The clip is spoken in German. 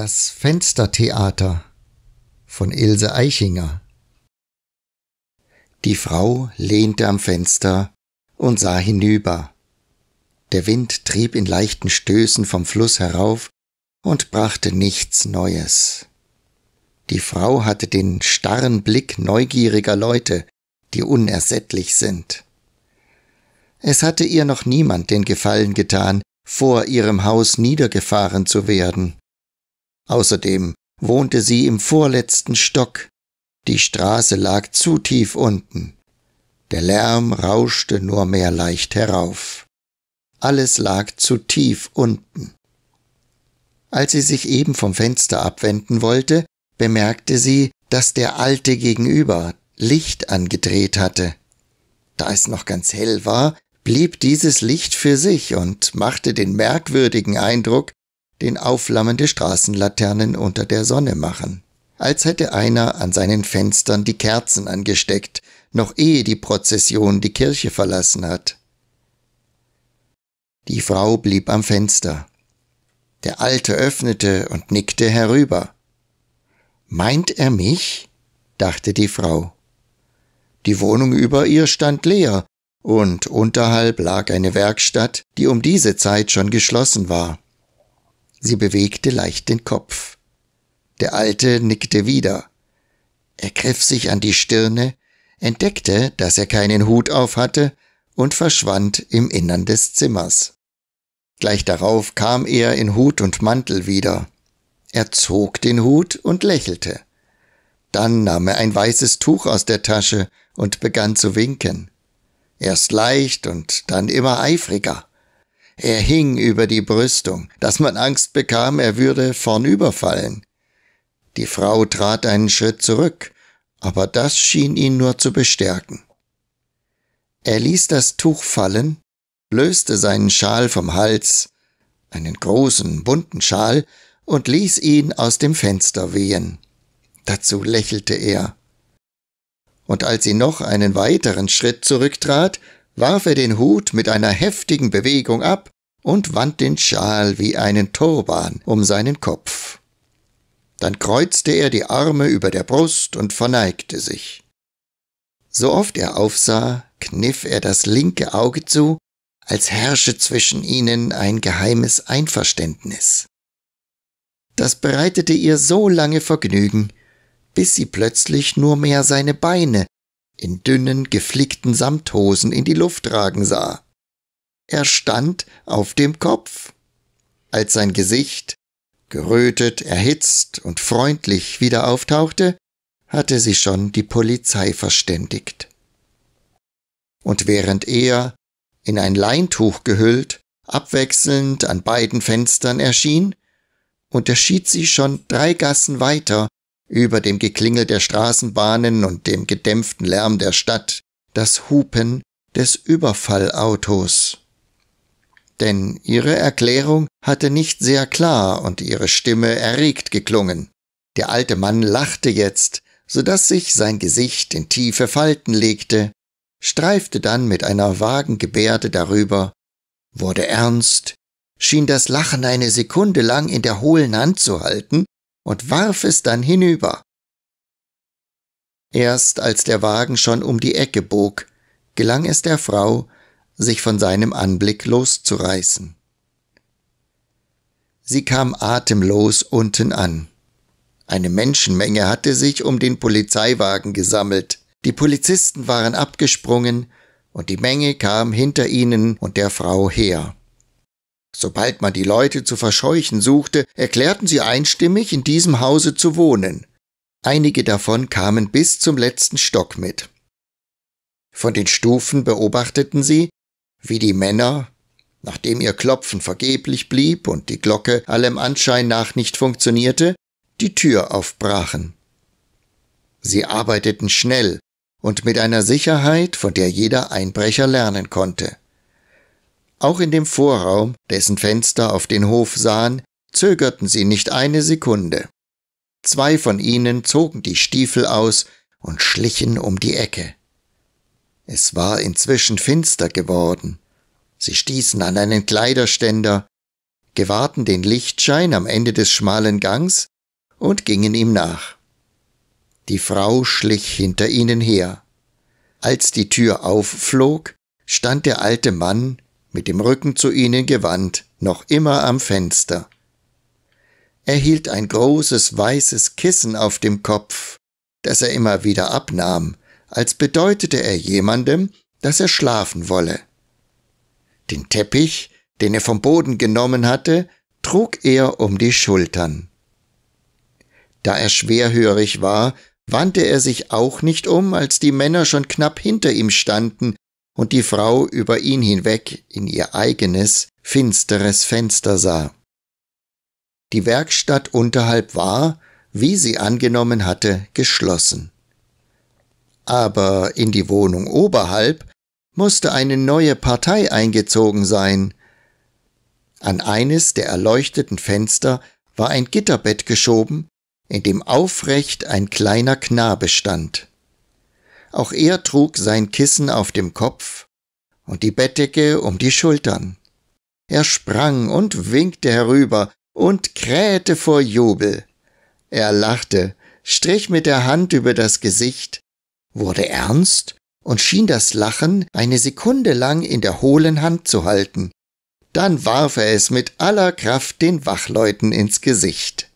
Das Fenstertheater von Ilse Eichinger Die Frau lehnte am Fenster und sah hinüber. Der Wind trieb in leichten Stößen vom Fluss herauf und brachte nichts Neues. Die Frau hatte den starren Blick neugieriger Leute, die unersättlich sind. Es hatte ihr noch niemand den Gefallen getan, vor ihrem Haus niedergefahren zu werden. Außerdem wohnte sie im vorletzten Stock. Die Straße lag zu tief unten. Der Lärm rauschte nur mehr leicht herauf. Alles lag zu tief unten. Als sie sich eben vom Fenster abwenden wollte, bemerkte sie, dass der alte gegenüber Licht angedreht hatte. Da es noch ganz hell war, blieb dieses Licht für sich und machte den merkwürdigen Eindruck, den aufflammende Straßenlaternen unter der Sonne machen. Als hätte einer an seinen Fenstern die Kerzen angesteckt, noch ehe die Prozession die Kirche verlassen hat. Die Frau blieb am Fenster. Der Alte öffnete und nickte herüber. Meint er mich? dachte die Frau. Die Wohnung über ihr stand leer, und unterhalb lag eine Werkstatt, die um diese Zeit schon geschlossen war. Sie bewegte leicht den Kopf. Der Alte nickte wieder. Er griff sich an die Stirne, entdeckte, dass er keinen Hut auf hatte und verschwand im Innern des Zimmers. Gleich darauf kam er in Hut und Mantel wieder. Er zog den Hut und lächelte. Dann nahm er ein weißes Tuch aus der Tasche und begann zu winken. Erst leicht und dann immer eifriger. Er hing über die Brüstung, dass man Angst bekam, er würde vornüberfallen. Die Frau trat einen Schritt zurück, aber das schien ihn nur zu bestärken. Er ließ das Tuch fallen, löste seinen Schal vom Hals, einen großen, bunten Schal, und ließ ihn aus dem Fenster wehen. Dazu lächelte er. Und als sie noch einen weiteren Schritt zurücktrat, warf er den Hut mit einer heftigen Bewegung ab und wand den Schal wie einen Turban um seinen Kopf. Dann kreuzte er die Arme über der Brust und verneigte sich. So oft er aufsah, kniff er das linke Auge zu, als herrsche zwischen ihnen ein geheimes Einverständnis. Das bereitete ihr so lange Vergnügen, bis sie plötzlich nur mehr seine Beine in dünnen, geflickten Samthosen in die Luft ragen sah. Er stand auf dem Kopf. Als sein Gesicht, gerötet, erhitzt und freundlich wieder auftauchte, hatte sie schon die Polizei verständigt. Und während er, in ein Leintuch gehüllt, abwechselnd an beiden Fenstern erschien, unterschied sie schon drei Gassen weiter über dem Geklingel der Straßenbahnen und dem gedämpften Lärm der Stadt, das Hupen des Überfallautos. Denn ihre Erklärung hatte nicht sehr klar und ihre Stimme erregt geklungen. Der alte Mann lachte jetzt, so dass sich sein Gesicht in tiefe Falten legte, streifte dann mit einer vagen Gebärde darüber, wurde ernst, schien das Lachen eine Sekunde lang in der hohlen Hand zu halten und warf es dann hinüber. Erst als der Wagen schon um die Ecke bog, gelang es der Frau, sich von seinem Anblick loszureißen. Sie kam atemlos unten an. Eine Menschenmenge hatte sich um den Polizeiwagen gesammelt. Die Polizisten waren abgesprungen und die Menge kam hinter ihnen und der Frau her. Sobald man die Leute zu verscheuchen suchte, erklärten sie einstimmig, in diesem Hause zu wohnen. Einige davon kamen bis zum letzten Stock mit. Von den Stufen beobachteten sie, wie die Männer, nachdem ihr Klopfen vergeblich blieb und die Glocke allem Anschein nach nicht funktionierte, die Tür aufbrachen. Sie arbeiteten schnell und mit einer Sicherheit, von der jeder Einbrecher lernen konnte. Auch in dem Vorraum, dessen Fenster auf den Hof sahen, zögerten sie nicht eine Sekunde. Zwei von ihnen zogen die Stiefel aus und schlichen um die Ecke. Es war inzwischen finster geworden. Sie stießen an einen Kleiderständer, gewahrten den Lichtschein am Ende des schmalen Gangs und gingen ihm nach. Die Frau schlich hinter ihnen her. Als die Tür aufflog, stand der alte Mann mit dem Rücken zu ihnen gewandt, noch immer am Fenster. Er hielt ein großes weißes Kissen auf dem Kopf, das er immer wieder abnahm, als bedeutete er jemandem, dass er schlafen wolle. Den Teppich, den er vom Boden genommen hatte, trug er um die Schultern. Da er schwerhörig war, wandte er sich auch nicht um, als die Männer schon knapp hinter ihm standen und die Frau über ihn hinweg in ihr eigenes, finsteres Fenster sah. Die Werkstatt unterhalb war, wie sie angenommen hatte, geschlossen. Aber in die Wohnung oberhalb musste eine neue Partei eingezogen sein. An eines der erleuchteten Fenster war ein Gitterbett geschoben, in dem aufrecht ein kleiner Knabe stand. Auch er trug sein Kissen auf dem Kopf und die Bettdecke um die Schultern. Er sprang und winkte herüber und krähte vor Jubel. Er lachte, strich mit der Hand über das Gesicht, wurde ernst und schien das Lachen eine Sekunde lang in der hohlen Hand zu halten. Dann warf er es mit aller Kraft den Wachleuten ins Gesicht.